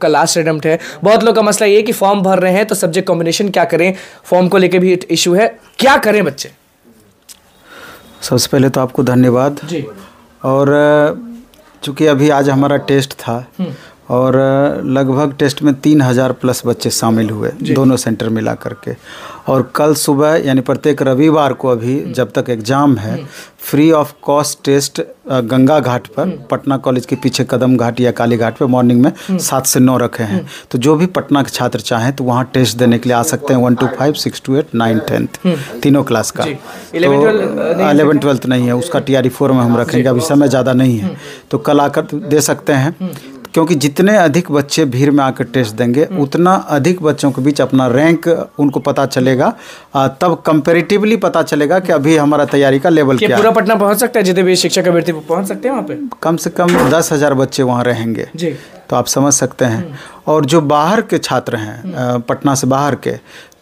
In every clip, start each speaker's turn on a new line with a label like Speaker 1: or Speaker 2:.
Speaker 1: का last attempt है बहुत लोग का मसला ये कि फॉर्म भर रहे हैं तो सब्जेक्ट कॉम्बिनेशन क्या करें फॉर्म को लेके भी इशू है क्या करें बच्चे
Speaker 2: सबसे पहले तो आपको धन्यवाद जी और चूंकि अभी आज हमारा टेस्ट था हम्म। और लगभग टेस्ट में तीन हज़ार प्लस बच्चे शामिल हुए दोनों सेंटर मिला करके और कल सुबह यानी प्रत्येक रविवार को अभी हम्म। जब तक एग्ज़ाम है free of cost test Ganga Ghat पर हम्म। पटना कॉलेज के पीछे कदम घाट या काली घाट पर मॉर्निंग में हम्म। सात से नौ रखे हैं तो जो भी पटना के छात्र चाहें तो वहाँ टेस्ट देने के लिए आ सकते हैं one two five six two eight nine tenth तीनों क्लास का तो अलेवन ट्वेल्थ नहीं है उसका टी आर फोर में हम हाँ, रखेंगे अभी समय ज़्यादा नहीं है तो कल आकर दे सकते हैं क्योंकि जितने अधिक बच्चे भीड़ में आकर टेस्ट देंगे हम्म। उतना अधिक बच्चों के बीच अपना रैंक उनको पता चलेगा तब कंपेरेटिवली पता चलेगा कि अभी हमारा तैयारी का लेवल क्या पूरा
Speaker 1: पटना पहुंच सकता है जितने भी शिक्षक अभ्यर्थी पहुंच सकते हैं वहाँ पे
Speaker 2: कम से कम दस हज़ार बच्चे वहाँ रहेंगे जी तो आप समझ सकते हैं हम्म। और जो बाहर के छात्र हैं हम्म। पटना से बाहर के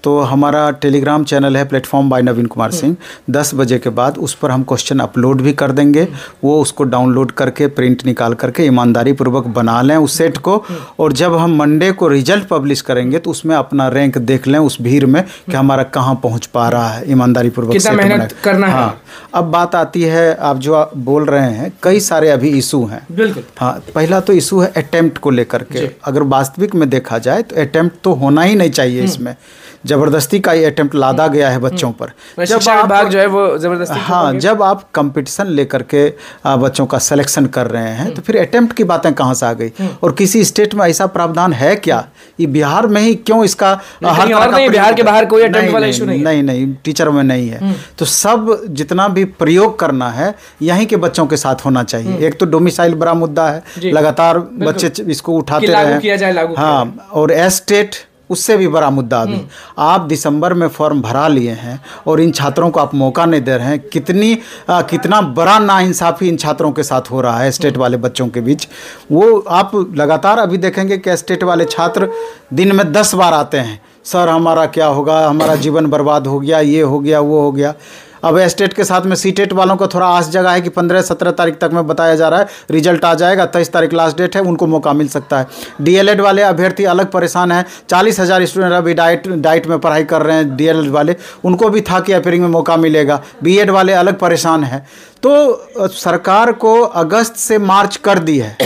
Speaker 2: तो हमारा टेलीग्राम चैनल है प्लेटफॉर्म बाय नवीन कुमार सिंह दस बजे के बाद उस पर हम क्वेश्चन अपलोड भी कर देंगे वो उसको डाउनलोड करके प्रिंट निकाल करके ईमानदारी पूर्वक बना लें उस सेट को और जब हम मंडे को रिजल्ट पब्लिश करेंगे तो उसमें अपना रैंक देख लें उस भीड़ में कि हमारा कहाँ पहुँच पा रहा है ईमानदारी पूर्वक करना हाँ अब बात आती है आप जो बोल रहे हैं कई सारे अभी इशू हैं हाँ पहला तो इशू है अटैम्प्ट को लेकर के अगर वास्तविक में देखा जाए तो अटैम्प्ट तो होना ही नहीं चाहिए हम्म। इसमें ज़बरदस्ती का ये अटेम्प्ट लादा गया है बच्चों पर हम्म। जब आप जो है वो ज़बरदस्ती हाँ जब आप कंपटीशन लेकर के बच्चों का सिलेक्शन कर रहे हैं तो हम्म। फिर अटेम्प्ट की बातें कहाँ से आ गई हम्म। और किसी स्टेट में ऐसा प्रावधान है क्या ये बिहार में ही क्यों इसका नहीं बिहार के बाहर कोई अटेम्प्ट वाला इशू नहीं नहीं नहीं टीचर में नहीं है तो सब जितना भी प्रयोग करना है यहीं के बच्चों के साथ होना चाहिए एक तो डोमिसाइल बड़ा मुद्दा है लगातार बच्चे इसको उठाते रहे हाँ और एस्टेट उससे भी बड़ा मुद्दा अभी हम्म। आप दिसंबर में फॉर्म भरा लिए हैं और इन छात्रों को आप मौका नहीं दे रहे हैं कितनी आ, कितना बड़ा नाइंसाफ़ी इन छात्रों के साथ हो रहा है स्टेट वाले बच्चों के बीच वो आप लगातार अभी देखेंगे कि स्टेट वाले छात्र दिन में दस बार आते हैं सर हमारा क्या होगा हमारा जीवन बर्बाद हो गया ये हो गया वो हो गया अब एस्टेट के साथ में सी वालों को थोड़ा आस जगह है कि पंद्रह सत्रह तारीख तक में बताया जा रहा है रिजल्ट आ जाएगा तेईस तारीख लास्ट डेट है उनको मौका मिल सकता है डीएलएड वाले अभ्यर्थी अलग परेशान हैं चालीस हज़ार स्टूडेंट अभी डाइट डाइट में पढ़ाई कर रहे हैं डीएलएड वाले उनको भी था कि अपेयरिंग में मौका मिलेगा बी वाले अलग परेशान हैं तो सरकार को अगस्त से मार्च कर दी है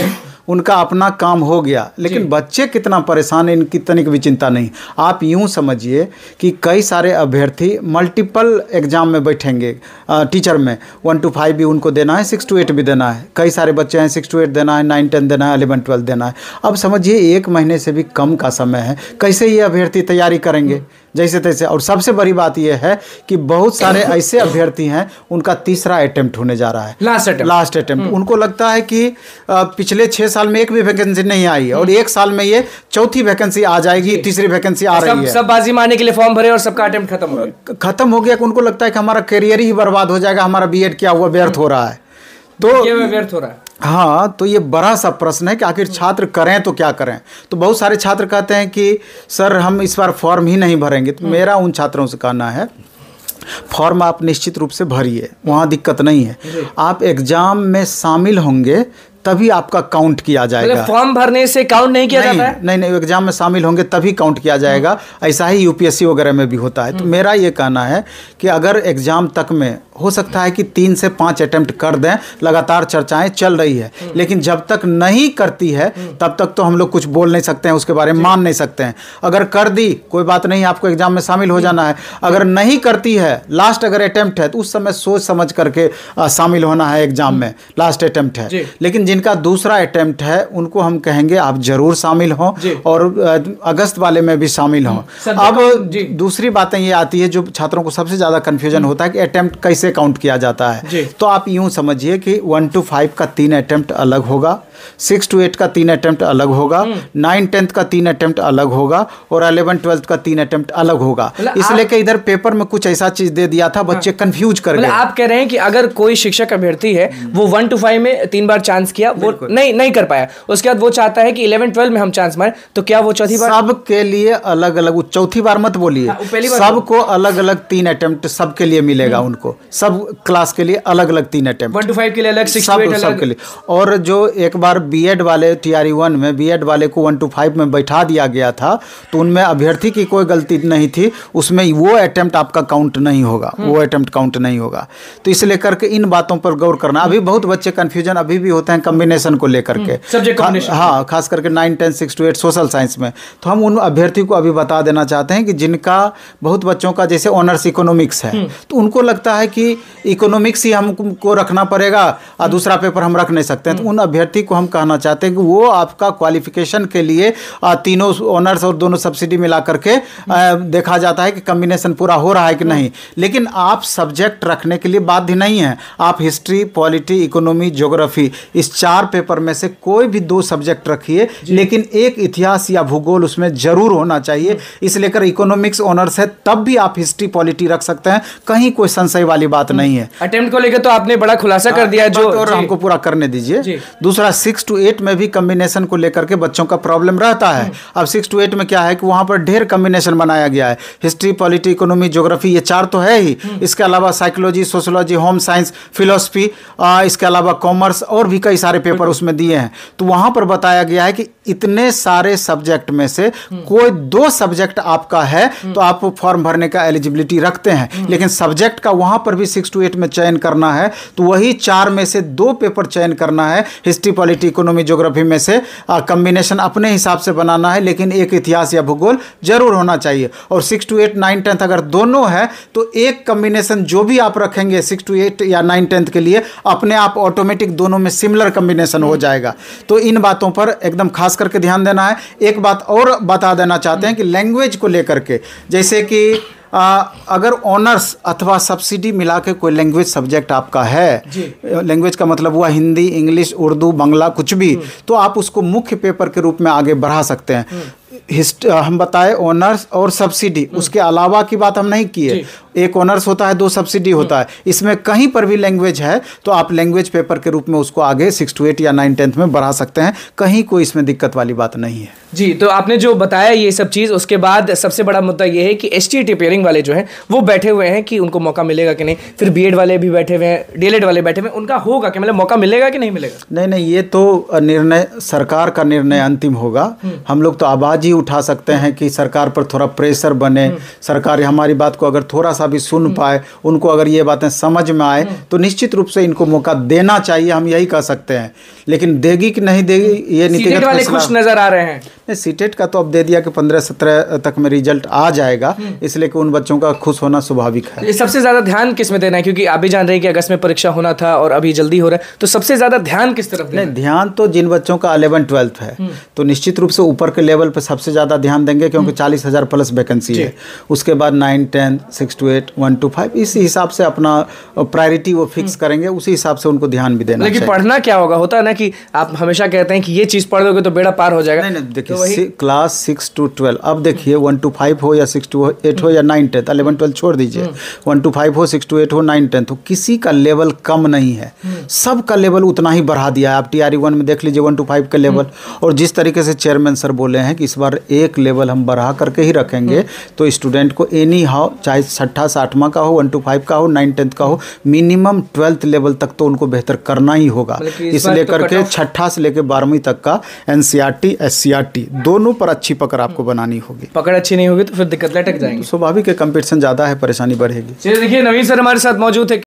Speaker 2: उनका अपना काम हो गया लेकिन बच्चे कितना परेशान है इनकी तनिक भी चिंता नहीं आप यूँ समझिए कि कई सारे अभ्यर्थी मल्टीपल एग्ज़ाम में बैठेंगे टीचर में वन टू फाइव भी उनको देना है सिक्स टू एट भी देना है कई सारे बच्चे हैं सिक्स टू एट देना है नाइन टेन देना है अलेवन ट्वेल्थ देना है अब समझिए एक महीने से भी कम का समय है कैसे ये अभ्यर्थी तैयारी करेंगे जैसे तैसे और सबसे बड़ी बात यह है कि बहुत सारे ऐसे अभ्यर्थी हैं उनका तीसरा अटेम्प्ट होने जा रहा है लास्ट लास्ट अटेम्प्ट उनको लगता है कि पिछले छह साल में एक भी वैकेंसी नहीं आई है और हम्म। एक साल में ये चौथी वैकेंसी आ जाएगी तीसरी वैकेंसी आ रही है सब बाजी मारने के लिए फॉर्म भरे और सबका अटेम्प्ट खत्म हो गया खत्म हो गया उनको लगता है कि हमारा करियर ही बर्बाद हो जाएगा हमारा बी किया हुआ व्यर्थ हो रहा है तो व्यर्थ हो रहा है हाँ तो ये बड़ा सा प्रश्न है कि आखिर छात्र करें तो क्या करें तो बहुत सारे छात्र कहते हैं कि सर हम इस बार फॉर्म ही नहीं भरेंगे तो मेरा उन छात्रों से कहना है फॉर्म आप निश्चित रूप से भरिए वहाँ दिक्कत नहीं है आप एग्ज़ाम में शामिल होंगे तभी आपका काउंट किया मतलब जाएगा फॉर्म भरने से काउंट नहीं किया नहीं, जाता है नहीं नहीं एग्जाम में शामिल होंगे तभी काउंट किया जाएगा हाँ। ऐसा ही यूपीएससी वगैरह में भी होता है तो हम्म। मेरा ये कहना है कि अगर एग्जाम तक में हो सकता है कि तीन से पांच अटेम्प्ट कर दें लगातार चर्चाएं चल रही है हम्म। लेकिन जब तक नहीं करती है हम्म। तब तक तो हम लोग कुछ बोल नहीं सकते हैं उसके बारे में मान नहीं सकते हैं अगर कर दी कोई बात नहीं आपको एग्जाम में शामिल हो जाना है अगर नहीं करती है लास्ट अगर अटेम्प्ट है तो उस समय सोच समझ करके शामिल होना है एग्जाम में लास्ट अटेम्प्ट है लेकिन जिनका दूसरा अटेम्प्ट है उनको हम कहेंगे आप जरूर शामिल हों और अगस्त वाले में भी शामिल हों अब दूसरी बातें ये आती है जो छात्रों को सबसे ज़्यादा कन्फ्यूजन हम्म। होता है कि अटैम्प्ट कैसे काउंट किया जाता है तो आप यूं समझिए कि वन टू फाइव का तीन अटैम्प्ट अलग होगा सिक्स टू एट का तीन अटैम्प्ट अलग होगा नाइन हम्म। टेंथ का तीन अटैम्प्ट अलग होगा और अलेवन ट्वेल्थ का तीन अटैम्प्ट अलग होगा मतलब इसलिए कि इधर पेपर में कुछ ऐसा चीज दे दिया था बच्चे कंफ्यूज हाँ। कर मतलब गए आप कह रहे हैं कि अगर कोई शिक्षक अभ्यर्थी है वो
Speaker 1: वन टू फाइव में तीन बार चांस किया किया वो नहीं नहीं कर पाया उसके बाद वो चाहता है कि इलेवन ट्वेल्व में हम चांस मारे
Speaker 2: तो क्या वो चौथी बार सबके लिए अलग अलग चौथी बार मत बोलिए हाँ, सबको अलग अलग तीन अटेम्प्ट सबके लिए मिलेगा उनको सब क्लास के लिए अलग अलग तीन अटेम्प्ट फाइव के लिए अलग सबके लिए और जो एक बार बीएड वाले टीआरई वन e में बीएड वाले को वन टू फाइव में बैठा दिया गया था तो उनमें अभ्यर्थी की कोई गलती नहीं थी उसमें वो अटेम्प्ट आपका काउंट नहीं होगा हम्म। वो अटेम्प्ट काउंट नहीं होगा तो इसलिए करके इन बातों पर गौर करना अभी बहुत बच्चे कन्फ्यूजन अभी भी होते हैं कम कॉम्बिनेशन को लेकर हम्म, के हाँ खास करके nine ten six two eight social science में तो हम उन अभ्यर्थी को अभी बता देना चाहते हैं कि जिनका बहुत बच्चों का जैसे ऑनर्स इकोनॉमिक्स है हम्म। तो उनको लगता है कि इकोनॉमिक्स ही हमको रखना पड़ेगा और हम्म। दूसरा पेपर हम रख नहीं सकते हैं तो उन अभ्यर्थी को हम कहना चाहते हैं कि वो आपका क्वालिफिकेशन के लिए तीनों ऑनर्स और दोनों सब्सिडी मिला करके देखा जाता है कि कम्बिनेशन पूरा हो रहा है कि नहीं लेकिन आप सब्जेक्ट रखने के लिए बाध्य नहीं है आप हिस्ट्री पॉलिटी इकोनॉमी ज्योग्राफी इस चार पेपर में से कोई भी दो सब्जेक्ट रखिए लेकिन एक इतिहास या भूगोल उसमें जरूर होना चाहिए हम्म। इस लेकर इकोनॉमिक्स ऑनर्स है तब भी आप हिस्ट्री पॉलिटी रख सकते हैं कहीं कोई संशय वाली बात हम्म। नहीं है अटेम्प्ट को लेकर तो आपने बड़ा खुलासा कर हाँ, दिया जो और हमको पूरा करने दीजिए दूसरा सिक्स टू एट में भी कम्बिनेशन को लेकर के बच्चों का प्रॉब्लम रहता है हम्म। अब सिक्स टू एट में क्या है कि वहां पर ढेर कम्बिनेशन बनाया गया है हिस्ट्री पॉलिटी इकोनॉमी ज्योग्राफी ये चार तो है ही इसके अलावा psychology sociology home science philosophy इसके अलावा कॉमर्स और भी कई सारे सारे पेपर उसमें दिए हैं तो वहां पर बताया गया है कि इतने सारे सब्जेक्ट में से हम्म। कोई दो सब्जेक्ट आपका है हम्म। तो आप फॉर्म भरने का एलिजिबिलिटी रखते हैं हम्म। लेकिन सब्जेक्ट का वहां पर भी सिक्स टू एट में चयन करना है तो वही चार में से दो पेपर चयन करना है हिस्ट्री पॉलिटी इकोनॉमी ज्योग्राफी में से कम्बिनेशन अपने हिसाब से बनाना है लेकिन एक इतिहास या भूगोल जरूर होना चाहिए और six two eight nine tenth अगर दोनों है तो एक कम्बिनेशन जो भी आप रखेंगे सिक्स टू एट या नाइन टेंथ के लिए अपने आप ऑटोमेटिक दोनों में सिमिलर कम्बिनेशन हो जाएगा तो इन बातों पर एकदम खास करके ध्यान देना है एक बात और बता देना चाहते हैं कि लैंग्वेज को लेकर के जैसे कि आ, अगर ऑनर्स अथवा सब्सिडी मिला के कोई लैंग्वेज सब्जेक्ट आपका है लैंग्वेज का मतलब हुआ हिंदी इंग्लिश उर्दू बंगला कुछ भी हम्म। तो आप उसको मुख्य पेपर के रूप में आगे बढ़ा सकते हैं हम्म। हिस्ट हम बताए ओनर्स और सब्सिडी हम्म। उसके अलावा की बात हम नहीं किए एक ओनर्स होता है दो सब्सिडी हम्म। होता है इसमें कहीं पर भी लैंग्वेज है तो आप लैंग्वेज पेपर के रूप में उसको आगे सिक्स टू एट या नाइन टेंथ में बढ़ा सकते हैं कहीं कोई इसमें दिक्कत वाली बात नहीं है जी
Speaker 1: तो आपने जो बताया ये सब चीज़ उसके बाद सबसे बड़ा मुद्दा ये है कि एस टी पेयरिंग वाले जो हैं वो बैठे हुए हैं कि उनको मौका मिलेगा कि नहीं फिर बी वाले भी बैठे हुए हैं डी वाले बैठे हुए हैं उनका होगा कि मतलब मौका मिलेगा कि नहीं मिलेगा
Speaker 2: नहीं नहीं ये तो निर्णय सरकार का निर्णय हम्म। अंतिम होगा हम लोग तो आबाद आवाज़ ही उठा सकते हैं कि सरकार पर थोड़ा प्रेशर बने हम्म। सरकार हमारी बात को अगर थोड़ा सा भी सुन हम्म। पाए उनको अगर ये बातें समझ में आए हम्म। तो निश्चित रूप से इनको मौका देना चाहिए हम यही कह सकते हैं लेकिन देगी कि नहीं देगी ये नीतिगत कुछ नजर आ रहे हैं नहीं सीटेट का तो अब दे दिया कि पंद्रह सत्रह तक में रिजल्ट आ जाएगा इसलिए कि उन बच्चों का खुश होना स्वाभाविक है
Speaker 1: सबसे ज़्यादा ध्यान किस में देना है क्योंकि आप भी जान रहे हैं कि अगस्त में परीक्षा होना था और अभी जल्दी हो रहा है तो
Speaker 2: सबसे ज़्यादा ध्यान किस तरफ नहीं ध्यान तो जिन बच्चों का अलेवन ट्वेल्थ है तो निश्चित रूप से ऊपर के लेवल पर सबसे ज़्यादा ध्यान देंगे क्योंकि हम्म। चालीस हज़ार प्लस वैकेंसी है उसके बाद nine ten six two eight one two five इसी हिसाब से अपना प्रायोरिटी वो फिक्स हम्म। करेंगे उसी हिसाब से उनको ध्यान भी देना लेकिन पढ़ना
Speaker 1: क्या होगा होता है ना कि आप हमेशा कहते हैं कि ये चीज़ पढ़ लोगे तो बेड़ा पार हो जाएगा नहीं देखिए
Speaker 2: क्लास सिक्स टू ट्वेल्व अब देखिए वन टू फाइव हो या सिक्स टू एट हो या नाइन टेंथ अलेवन ट्वेल्थ छोड़ दीजिए वन टू फाइव हो सिक्स टू एट हो नाइन टेंथ हो किसी का लेवल कम नहीं है हम्म। सबका लेवल उतना ही बढ़ा दिया है आप टी आर वन में देख लीजिए वन टू फाइव का लेवल और जिस तरीके से चेयरमैन सर बोले हैं कि बार एक लेवल हम बढ़ा करके ही रखेंगे तो स्टूडेंट को एनी हाउ चाहे छठा साठवा का हो वन टू फाइव का हो नाइन टेंथ का हो मिनिमम ट्वेल्थ लेवल तक तो उनको बेहतर करना ही होगा इस लेकर तो के छठा से लेकर बारहवीं तक का एन सी e e दोनों पर अच्छी पकड़ आपको बनानी होगी
Speaker 1: पकड़ अच्छी नहीं होगी तो फिर दिक्कत लटक तो जाएंगे
Speaker 2: स्वाभाविक है कंपटीशन ज़्यादा है परेशानी बढ़ेगी
Speaker 1: देखिए नवीन सर हमारे साथ मौजूद है